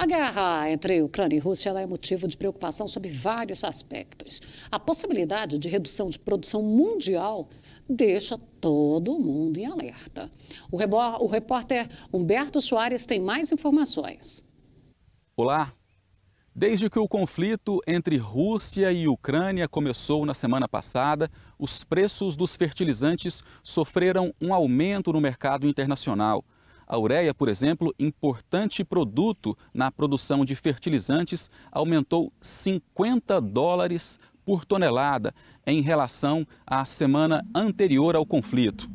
A guerra entre Ucrânia e Rússia é motivo de preocupação sobre vários aspectos. A possibilidade de redução de produção mundial deixa todo mundo em alerta. O, rebor, o repórter Humberto Soares tem mais informações. Olá! Desde que o conflito entre Rússia e Ucrânia começou na semana passada, os preços dos fertilizantes sofreram um aumento no mercado internacional. A ureia, por exemplo, importante produto na produção de fertilizantes, aumentou 50 dólares por tonelada em relação à semana anterior ao conflito.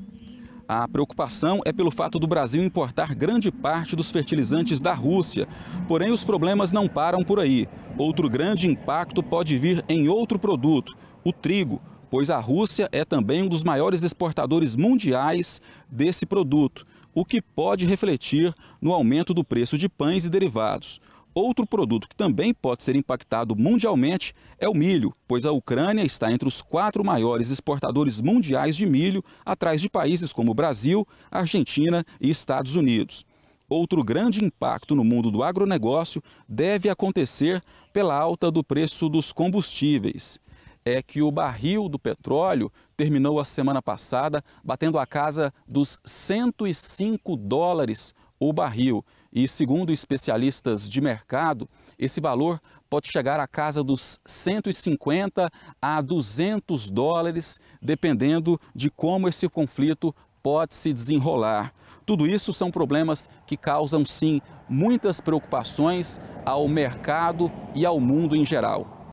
A preocupação é pelo fato do Brasil importar grande parte dos fertilizantes da Rússia. Porém, os problemas não param por aí. Outro grande impacto pode vir em outro produto, o trigo, pois a Rússia é também um dos maiores exportadores mundiais desse produto o que pode refletir no aumento do preço de pães e derivados. Outro produto que também pode ser impactado mundialmente é o milho, pois a Ucrânia está entre os quatro maiores exportadores mundiais de milho, atrás de países como Brasil, Argentina e Estados Unidos. Outro grande impacto no mundo do agronegócio deve acontecer pela alta do preço dos combustíveis é que o barril do petróleo terminou a semana passada batendo a casa dos 105 dólares o barril. E segundo especialistas de mercado, esse valor pode chegar à casa dos 150 a 200 dólares, dependendo de como esse conflito pode se desenrolar. Tudo isso são problemas que causam, sim, muitas preocupações ao mercado e ao mundo em geral.